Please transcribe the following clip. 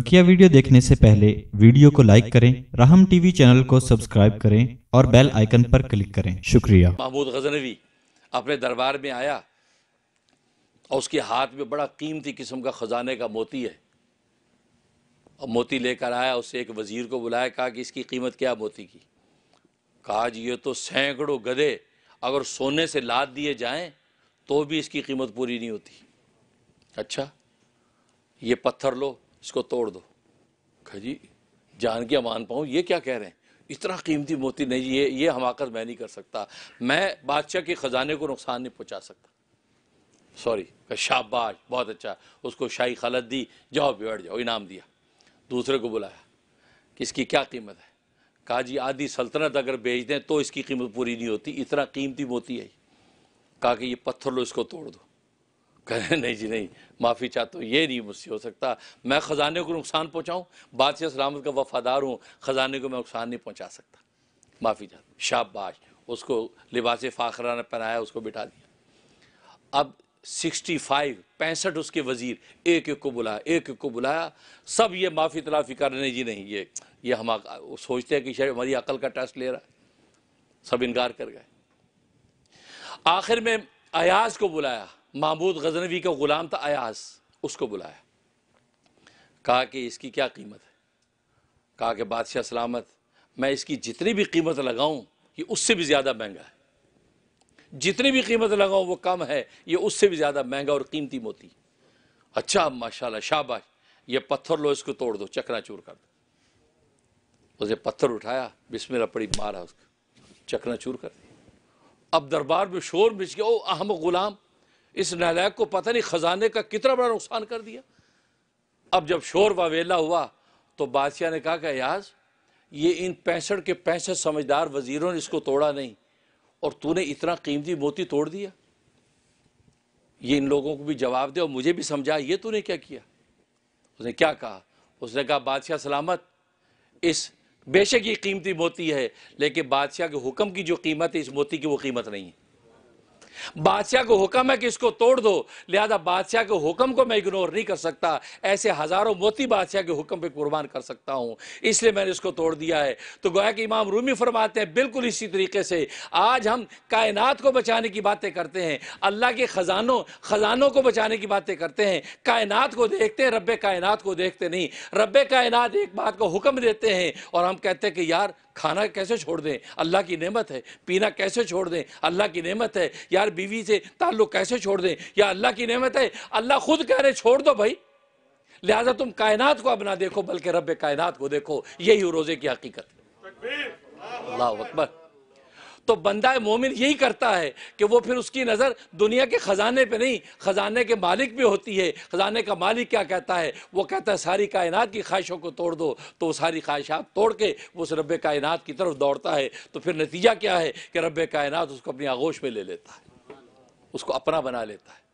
बकिया वीडियो देखने से पहले वीडियो को लाइक करें राहम टीवी चैनल को सब्सक्राइब करें और बेल आइकन पर क्लिक करें शुक्रिया महमूद गजनवी अपने दरबार में आया और उसके हाथ में बड़ा कीमती किस्म का ख़जाने का मोती है और मोती लेकर आया उससे एक वज़ीर को बुलाया कहा कि इसकी कीमत क्या मोती की कहा जी ये तो सैकड़ों गधे अगर सोने से लाद दिए जाएं तो भी इसकी कीमत पूरी नहीं होती अच्छा ये पत्थर लो इसको तोड़ दो खजी जान के मान पाऊँ ये क्या कह रहे हैं इतना कीमती मोती नहीं ये ये हमाकत मैं नहीं कर सकता मैं बादशाह के ख़जाने को नुकसान नहीं पहुँचा सकता सॉरी शाबाश बहुत अच्छा उसको शाही खलत दी जाओ बैठ जाओ इनाम दिया दूसरे को बुलाया कि इसकी क्या कीमत है कहा जी आधी सल्तनत अगर बेच दें तो इसकी कीमत पूरी नहीं होती इतना कीमती मोती है कहा कि ये पत्थर लो इसको तोड़ दो कहें नहीं जी नहीं माफ़ी चाहते तो ये नहीं मुझसे हो सकता मैं ख़जाने को नुकसान पहुँचाऊँ बादशाह सलामत का वफ़ादार हूँ ख़जाने को मैं नुकसान नहीं पहुँचा सकता माफ़ी चाहता हूँ शाबाश उसको लिबास फ़ाखरा ने पहनाया उसको बिठा दिया अब सिक्सटी फाइव पैंसठ उसके वजीर एक एक को बुलाया एक एक को बुलाया सब ये माफ़ी तलाफ़ी कर रहे जी नहीं ये ये हम सोचते हैं कि शायद हमारी अकल का टेस्ट ले रहा है सब इनकार कर गए आखिर में अयाज को बुलाया महमूद गजनवी का ग़ुलाम था अयास उसको बुलाया कहा कि इसकी क्या कीमत है कहा कि बादशाह सलामत मैं इसकी जितनी भी कीमत लगाऊं ये उससे भी ज़्यादा महंगा है जितनी भी कीमत लगाऊं वो कम है ये उससे भी ज़्यादा महंगा और कीमती मोती अच्छा माशाल्लाह शाबाश ये पत्थर लो इसको तोड़ दो चकना चूर कर दो उसे पत्थर उठाया बिस्मिल पड़ी मारा उसको चकना चूर कर दिया अब दरबार में शोर बिछ गया ओ अहम गुलाम इस नालायक को पता नहीं खजाने का कितना बड़ा नुकसान कर दिया अब जब शोर वावेला हुआ तो बादशाह ने कहा कि अयाज ये इन पैंसठ के पैंसठ समझदार वजीरों ने इसको तोड़ा नहीं और तूने इतना कीमती मोती तोड़ दिया ये इन लोगों को भी जवाब दे और मुझे भी समझा ये तूने क्या किया उसने क्या कहा उसने कहा बादशाह सलामत इस बेशक ये कीमती मोती है लेकिन बादशाह के हुक्म की जो कीमत है इस मोती की वो कीमत नहीं है बादशाह को हुक्म है कि इसको तोड़ दो लिहाजा बादशाह के हुक्म को मैं इग्नोर नहीं कर सकता ऐसे हज़ारों मोती बादशाह के हुक्म पे कुर्बान कर सकता हूं इसलिए मैंने इसको तोड़ दिया है तो गोया कि इमाम रूमी फरमाते हैं बिल्कुल इसी तरीके से आज हम कायनात को बचाने की बातें करते हैं अल्लाह के ख़जानों ख़जानों को बचाने की बातें करते हैं कायनात को देखते हैं रब कायनात को देखते नहीं रब कायनात एक बात को हुक्म देते हैं और हम कहते हैं कि यार खाना कैसे छोड़ दें अल्लाह की नेमत है पीना कैसे छोड़ दें अल्लाह की नेमत है यार बीवी से ताल्लुक़ कैसे छोड़ दें या अल्लाह की नेमत है अल्लाह खुद कह रहे छोड़ दो भाई लिहाजा तुम कायनात को अब ना देखो बल्कि रब कायनात को देखो यही रोज़े की हकीकत अल्लाह अकबर तो बंदा मोमिन यही करता है कि वो फिर उसकी नज़र दुनिया के ख़जाने पे नहीं ख़जाने के मालिक भी होती है ख़जाने का मालिक क्या कहता है वो कहता है सारी कायनात की ख्वाहिशों को तोड़ दो तो वो सारी ख्वाहिशात तोड़ के वो उस रब कायनात की तरफ दौड़ता है तो फिर नतीजा क्या है कि रब कायनात उसको अपनी आगोश में ले लेता है उसको अपना बना लेता है